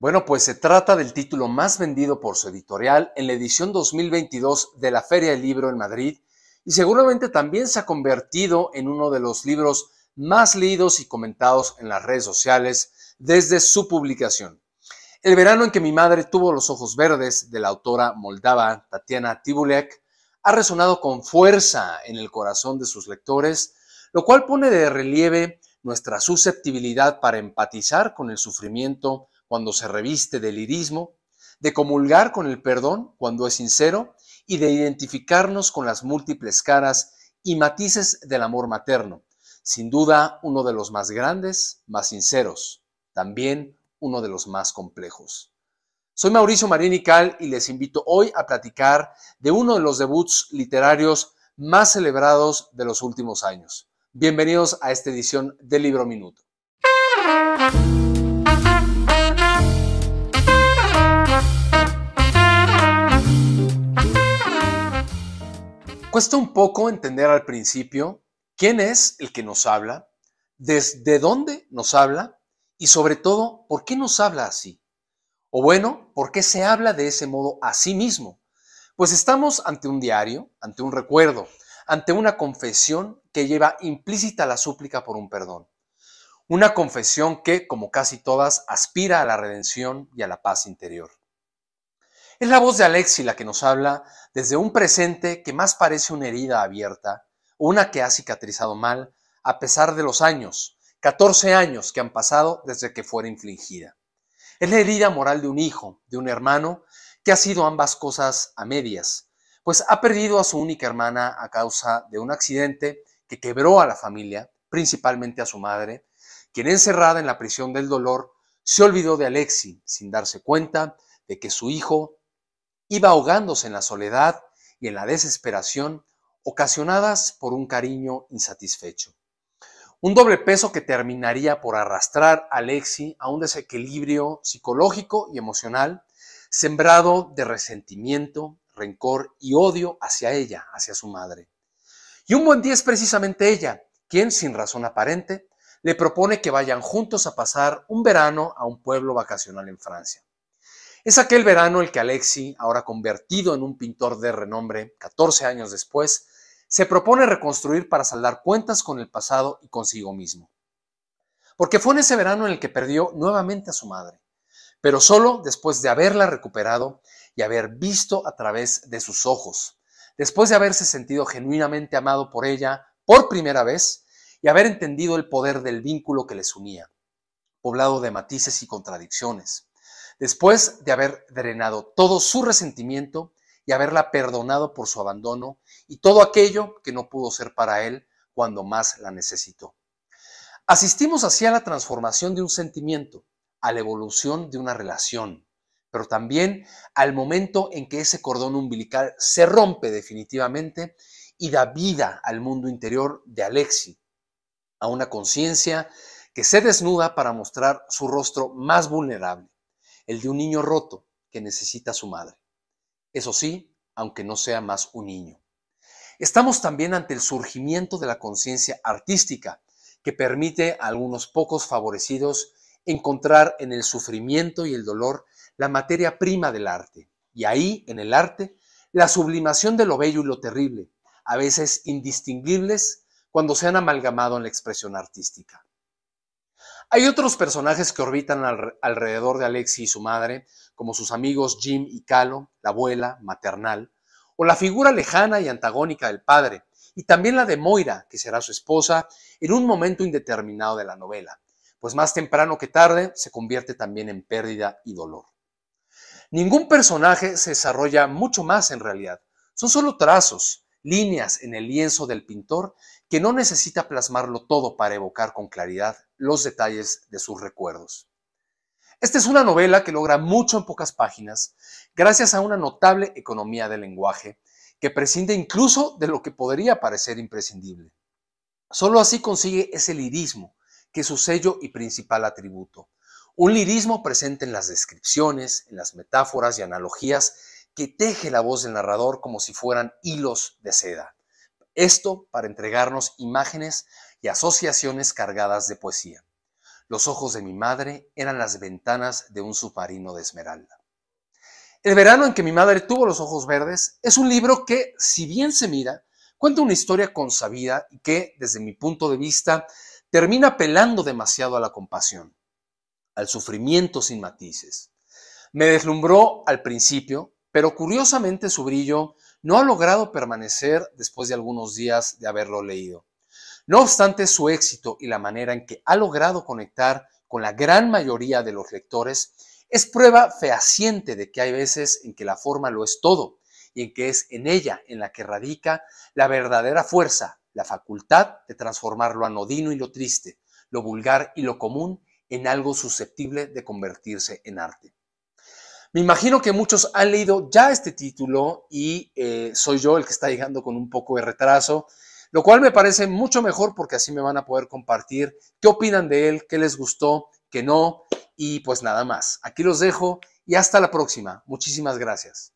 Bueno, pues se trata del título más vendido por su editorial en la edición 2022 de la Feria del Libro en Madrid y seguramente también se ha convertido en uno de los libros más leídos y comentados en las redes sociales desde su publicación. El verano en que mi madre tuvo los ojos verdes de la autora moldava Tatiana Tibulek ha resonado con fuerza en el corazón de sus lectores, lo cual pone de relieve nuestra susceptibilidad para empatizar con el sufrimiento cuando se reviste de lirismo, de comulgar con el perdón cuando es sincero y de identificarnos con las múltiples caras y matices del amor materno, sin duda uno de los más grandes, más sinceros, también uno de los más complejos. Soy Mauricio Marín y y les invito hoy a platicar de uno de los debuts literarios más celebrados de los últimos años. Bienvenidos a esta edición de Libro Minuto. cuesta un poco entender al principio quién es el que nos habla, desde dónde nos habla y sobre todo por qué nos habla así. O bueno, por qué se habla de ese modo a sí mismo. Pues estamos ante un diario, ante un recuerdo, ante una confesión que lleva implícita la súplica por un perdón. Una confesión que, como casi todas, aspira a la redención y a la paz interior. Es la voz de Alexi la que nos habla desde un presente que más parece una herida abierta, una que ha cicatrizado mal a pesar de los años, 14 años que han pasado desde que fuera infligida. Es la herida moral de un hijo, de un hermano, que ha sido ambas cosas a medias, pues ha perdido a su única hermana a causa de un accidente que quebró a la familia, principalmente a su madre, quien encerrada en la prisión del dolor se olvidó de Alexi sin darse cuenta de que su hijo iba ahogándose en la soledad y en la desesperación ocasionadas por un cariño insatisfecho. Un doble peso que terminaría por arrastrar a Lexi a un desequilibrio psicológico y emocional, sembrado de resentimiento, rencor y odio hacia ella, hacia su madre. Y un buen día es precisamente ella, quien, sin razón aparente, le propone que vayan juntos a pasar un verano a un pueblo vacacional en Francia. Es aquel verano el que Alexi, ahora convertido en un pintor de renombre, 14 años después, se propone reconstruir para saldar cuentas con el pasado y consigo mismo. Porque fue en ese verano en el que perdió nuevamente a su madre, pero solo después de haberla recuperado y haber visto a través de sus ojos, después de haberse sentido genuinamente amado por ella por primera vez y haber entendido el poder del vínculo que les unía, poblado de matices y contradicciones después de haber drenado todo su resentimiento y haberla perdonado por su abandono y todo aquello que no pudo ser para él cuando más la necesitó. Asistimos así a la transformación de un sentimiento, a la evolución de una relación, pero también al momento en que ese cordón umbilical se rompe definitivamente y da vida al mundo interior de Alexi, a una conciencia que se desnuda para mostrar su rostro más vulnerable, el de un niño roto que necesita a su madre. Eso sí, aunque no sea más un niño. Estamos también ante el surgimiento de la conciencia artística, que permite a algunos pocos favorecidos encontrar en el sufrimiento y el dolor la materia prima del arte, y ahí, en el arte, la sublimación de lo bello y lo terrible, a veces indistinguibles cuando se han amalgamado en la expresión artística. Hay otros personajes que orbitan alrededor de Alexis y su madre, como sus amigos Jim y Calo, la abuela maternal, o la figura lejana y antagónica del padre, y también la de Moira, que será su esposa, en un momento indeterminado de la novela, pues más temprano que tarde se convierte también en pérdida y dolor. Ningún personaje se desarrolla mucho más en realidad, son solo trazos, líneas en el lienzo del pintor que no necesita plasmarlo todo para evocar con claridad los detalles de sus recuerdos. Esta es una novela que logra mucho en pocas páginas, gracias a una notable economía de lenguaje, que prescinde incluso de lo que podría parecer imprescindible. Solo así consigue ese lirismo, que es su sello y principal atributo. Un lirismo presente en las descripciones, en las metáforas y analogías que teje la voz del narrador como si fueran hilos de seda. Esto para entregarnos imágenes y asociaciones cargadas de poesía. Los ojos de mi madre eran las ventanas de un submarino de esmeralda. El verano en que mi madre tuvo los ojos verdes es un libro que, si bien se mira, cuenta una historia consabida y que, desde mi punto de vista, termina apelando demasiado a la compasión, al sufrimiento sin matices. Me deslumbró al principio, pero curiosamente su brillo no ha logrado permanecer después de algunos días de haberlo leído. No obstante su éxito y la manera en que ha logrado conectar con la gran mayoría de los lectores, es prueba fehaciente de que hay veces en que la forma lo es todo y en que es en ella en la que radica la verdadera fuerza, la facultad de transformar lo anodino y lo triste, lo vulgar y lo común en algo susceptible de convertirse en arte. Me imagino que muchos han leído ya este título y eh, soy yo el que está llegando con un poco de retraso, lo cual me parece mucho mejor porque así me van a poder compartir qué opinan de él, qué les gustó, qué no, y pues nada más. Aquí los dejo y hasta la próxima. Muchísimas gracias.